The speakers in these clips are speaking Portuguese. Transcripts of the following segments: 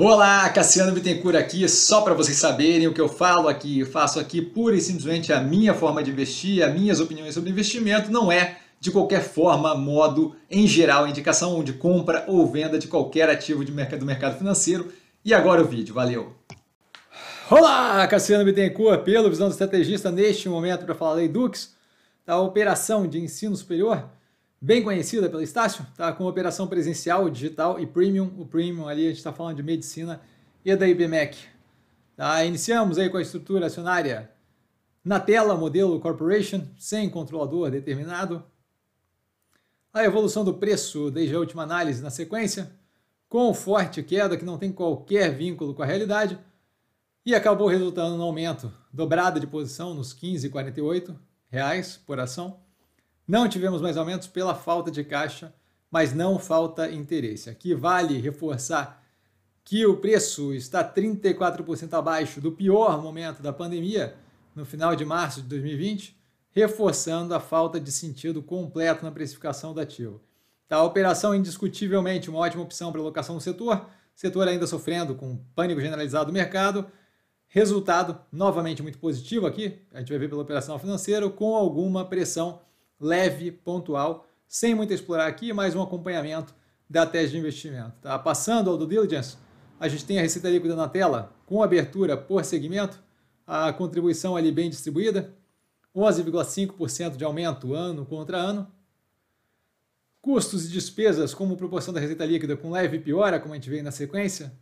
Olá, Cassiano Bittencourt aqui, só para vocês saberem o que eu falo aqui, eu faço aqui pura e simplesmente a minha forma de investir, as minhas opiniões sobre investimento, não é de qualquer forma, modo, em geral, indicação de compra ou venda de qualquer ativo de mercado, do mercado financeiro. E agora o vídeo, valeu! Olá, Cassiano Bittencourt, pelo Visão do Estrategista, neste momento para falar da Edux, da operação de ensino superior, bem conhecida pelo Estácio, tá com operação presencial, digital e premium. O premium ali a gente está falando de medicina e da IBMEC. Tá, iniciamos aí com a estrutura acionária na tela, modelo corporation, sem controlador determinado. A evolução do preço desde a última análise na sequência, com forte queda que não tem qualquer vínculo com a realidade e acabou resultando no aumento dobrada de posição nos R$ 15,48 por ação não tivemos mais aumentos pela falta de caixa, mas não falta interesse. Aqui vale reforçar que o preço está 34% abaixo do pior momento da pandemia, no final de março de 2020, reforçando a falta de sentido completo na precificação do ativo. Tá a operação indiscutivelmente uma ótima opção para locação no setor, setor ainda sofrendo com pânico generalizado do mercado. Resultado novamente muito positivo aqui, a gente vai ver pela operação financeira, com alguma pressão leve, pontual, sem muito explorar aqui, mais um acompanhamento da tese de investimento. Tá? Passando ao do diligence, a gente tem a receita líquida na tela, com abertura por segmento, a contribuição ali bem distribuída, 11,5% de aumento ano contra ano. Custos e despesas como proporção da receita líquida com leve piora, como a gente vê na sequência,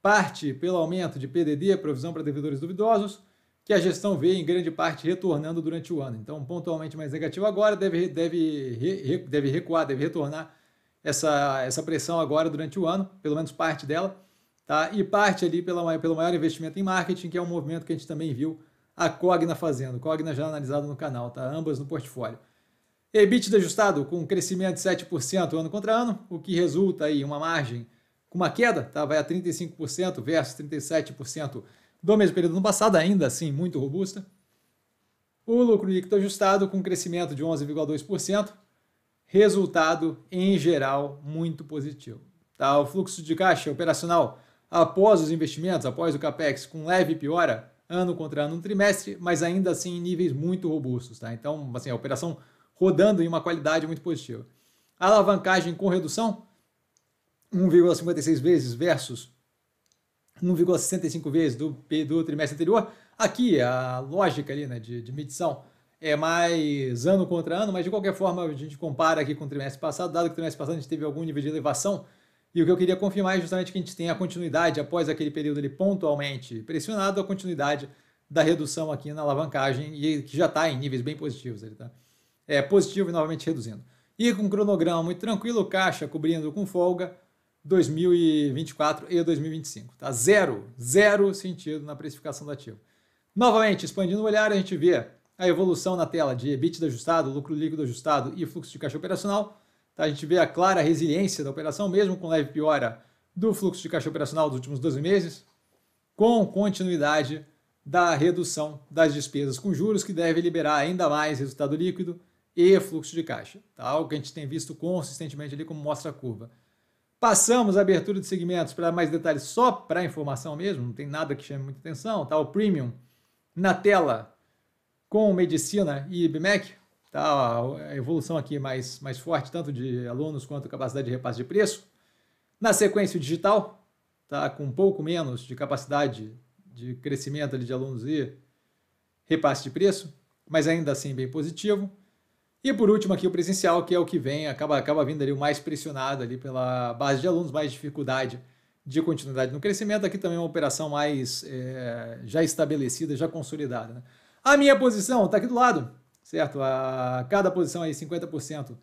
parte pelo aumento de PDD, provisão para devedores duvidosos, que a gestão vê em grande parte retornando durante o ano. Então, pontualmente mais negativo agora, deve, deve, deve recuar, deve retornar essa, essa pressão agora durante o ano, pelo menos parte dela, tá? e parte ali pela, pelo maior investimento em marketing, que é um movimento que a gente também viu a Cogna fazendo, Cogna já analisado no canal, tá? ambas no portfólio. EBITDA ajustado com um crescimento de 7% ano contra ano, o que resulta aí uma margem com uma queda, tá? vai a 35% versus 37% do mesmo período do ano passado, ainda assim muito robusta. O lucro líquido ajustado com crescimento de 11,2%, resultado em geral muito positivo. Tá? O fluxo de caixa operacional após os investimentos, após o capex, com leve piora ano contra ano no trimestre, mas ainda assim em níveis muito robustos, tá? Então, assim, a operação rodando em uma qualidade muito positiva. A alavancagem com redução 1,56 vezes versus 1,65 vezes do, do trimestre anterior. Aqui, é a lógica ali, né, de, de medição é mais ano contra ano, mas de qualquer forma a gente compara aqui com o trimestre passado, dado que o trimestre passado a gente teve algum nível de elevação, e o que eu queria confirmar é justamente que a gente tem a continuidade, após aquele período ali pontualmente pressionado, a continuidade da redução aqui na alavancagem, e que já está em níveis bem positivos. Ele tá é, positivo e novamente reduzindo. E com o cronograma muito tranquilo, caixa cobrindo com folga, 2024 e 2025. Tá zero, zero sentido na precificação do ativo. Novamente, expandindo o olhar, a gente vê a evolução na tela de EBITDA ajustado, lucro líquido ajustado e fluxo de caixa operacional. Tá? A gente vê a clara resiliência da operação, mesmo com leve piora do fluxo de caixa operacional dos últimos 12 meses, com continuidade da redução das despesas com juros, que deve liberar ainda mais resultado líquido e fluxo de caixa, tá? algo que a gente tem visto consistentemente ali como mostra a curva. Passamos a abertura de segmentos para mais detalhes só para a informação mesmo, não tem nada que chame muita atenção. Tá o Premium na tela com Medicina e IBMEC. Tá a evolução aqui mais, mais forte, tanto de alunos quanto capacidade de repasse de preço. Na sequência, o digital, tá com um pouco menos de capacidade de crescimento ali de alunos e repasse de preço, mas ainda assim bem positivo. E por último aqui o presencial, que é o que vem, acaba, acaba vindo ali o mais pressionado ali pela base de alunos, mais dificuldade de continuidade no crescimento. Aqui também uma operação mais é, já estabelecida, já consolidada. Né? A minha posição está aqui do lado, certo? A, cada posição aí 50%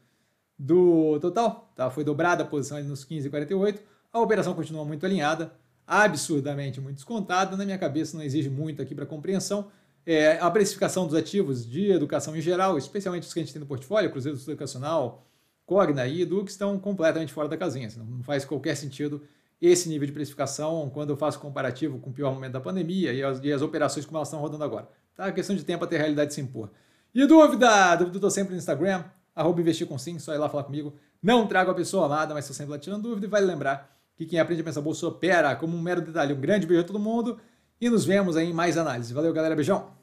do total, tá? Foi dobrada a posição ali nos 15,48. A operação continua muito alinhada, absurdamente muito descontada. Na minha cabeça não exige muito aqui para compreensão. É, a precificação dos ativos de educação em geral, especialmente os que a gente tem no portfólio, Cruzeiro Educacional, Cogna e Edu, que estão completamente fora da casinha. Assim, não faz qualquer sentido esse nível de precificação quando eu faço comparativo com o pior momento da pandemia e as, e as operações como elas estão rodando agora. Tá? É questão de tempo até a realidade se impor. E dúvida? Dúvida estou sempre no Instagram, arroba investir com sim, só ir lá falar comigo. Não trago a pessoa amada, mas estou sempre lá tirando dúvida e vale lembrar que quem aprende a pensar bolsa opera como um mero detalhe. Um grande beijo a todo mundo. E nos vemos aí em mais análises. Valeu, galera. Beijão.